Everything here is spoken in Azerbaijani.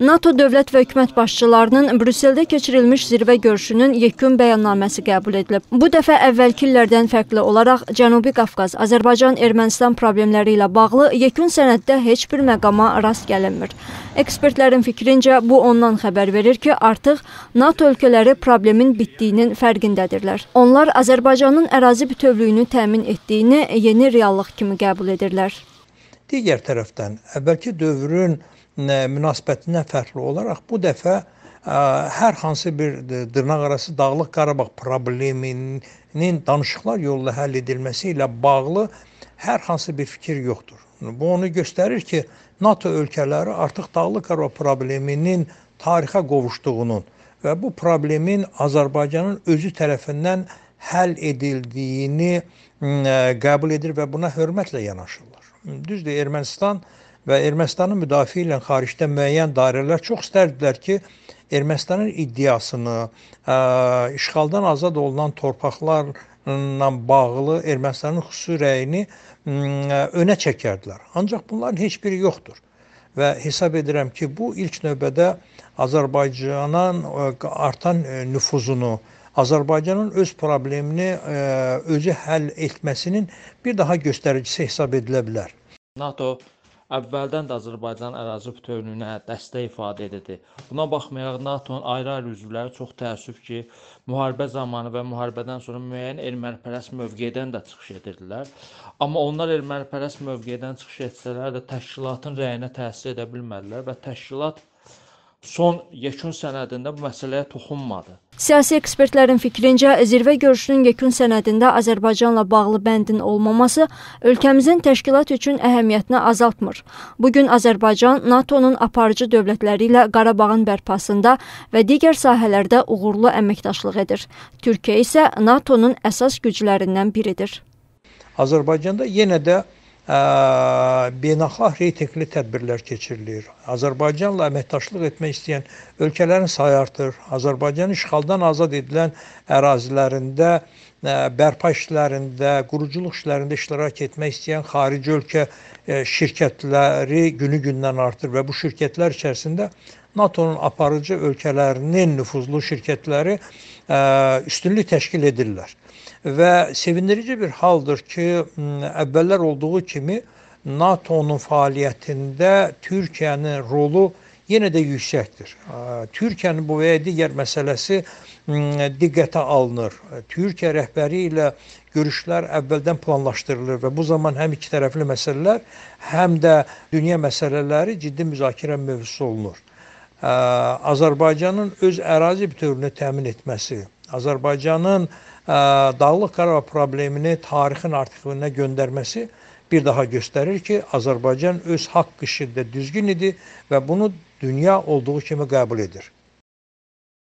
NATO dövlət və hökumət başçılarının Brüsseldə keçirilmiş zirvə görüşünün yekun bəyannaməsi qəbul edilib. Bu dəfə əvvəlki illərdən fərqli olaraq Cənubi Qafqaz, Azərbaycan-Ermənistan problemləri ilə bağlı yekun sənəddə heç bir məqama rast gəlinmir. Ekspertlərin fikrincə bu ondan xəbər verir ki, artıq NATO ölkələri problemin bitdiyinin fərqindədirlər. Onlar Azərbaycanın ərazi bütövlüyünü təmin etdiyini yeni reallıq kimi qəbul edirlər. Digər tərəfdən əvvəlki dövrün münasibətindən fərqli olaraq bu dəfə ə, hər hansı bir dırnaq arası Dağlıq Qarabağ probleminin danışıqlar yolla həll edilməsi ilə bağlı hər hansı bir fikir yoxdur. Bu onu göstərir ki, NATO ölkələri artıq Dağlıq Qarabağ probleminin tarixə qovuşduğunun və bu problemin Azərbaycanın özü tərəfindən həll edildiyini ə, qəbul edir və buna hörmətlə yanaşırlar. Düzdür, Ermənistan ə, və Ermənistanın müdafiə ilə xaricdə müəyyən dairələr çox istərdilər ki, Ermənistanın iddiasını ə, işğaldan azad olunan torpaqlarla bağlı Ermənistanın xüsusi rəyini ə, önə çəkərdilər. Ancaq bunların heç biri yoxdur və hesab edirəm ki, bu ilk növbədə Azərbaycanın artan nüfuzunu, Azərbaycanın öz problemini özü həll etməsinin bir daha göstəricisi hesab edilə bilər. NATO əvvəldən də Azərbaycanın ərazi bütövlüyünə dəstək ifadə edirdi. Buna baxmayaraq NATO-nun ayrı-ayrı üzvləri çox təəssüf ki, müharibə zamanı və müharibədən sonra müəyyən ermənipərəst mövqedən də çıxış edirdilər. Amma onlar ermənipərəst mövqedən çıxış etsələr də təşkilatın rəyinə təsir edə bilmədilər və təşkilat son yekun sənədində bu məsələyə toxunmadı. Siyasi ekspertlərin fikrincə, zirvə görüşünün yekun sənədində Azərbaycanla bağlı bəndin olmaması ölkəmizin təşkilat üçün əhəmiyyətini azaltmır. Bu gün Azərbaycan NATO-nun aparıcı dövlətləri ilə Qarabağın bərpasında və digər sahələrdə uğurlu əməkdaşlıq edir. Türkiyə isə NATO-nun əsas güclərindən biridir. Azərbaycanda yenə də beynəlxalq reytinqli tədbirlər keçirilir. Azərbaycanla əməkdaşlıq etmək istəyən ölkələrin sayı artır. Azərbaycan işğaldan azad edilən ərazilərində bərpa işlərində, quruculuq işlərində iştirak etmək istəyən xarici ölkə şirkətləri günü-gündən artır və bu şirkətlər içərisində NATO-nun aparıcı ölkələrinin nüfuzlu şirkətləri üstünlük təşkil edirlər. Və sevindirici bir haldır ki, əvvəllər olduğu kimi NATO-nun fəaliyyətində Türkiyənin rolu yenə də yüksəkdir. Türkiyənin bu və ya digər məsələsi diqqətə alınır. Türkiyə rəhbəri ilə görüşlər əvvəldən planlaşdırılır və bu zaman həm iki tərəfli məsələlər, həm də dünya məsələləri ciddi müzakirə mövzusu olunur. Azərbaycanın öz ərazi bütövlüyünü təmin etməsi, Azərbaycanın Dağlıq Qarabağ problemini tarixin artıqlığına göndərməsi bir daha göstərir ki, Azərbaycan öz haqq işində düzgün idi və bunu dünya olduğu kimi qəbul edir.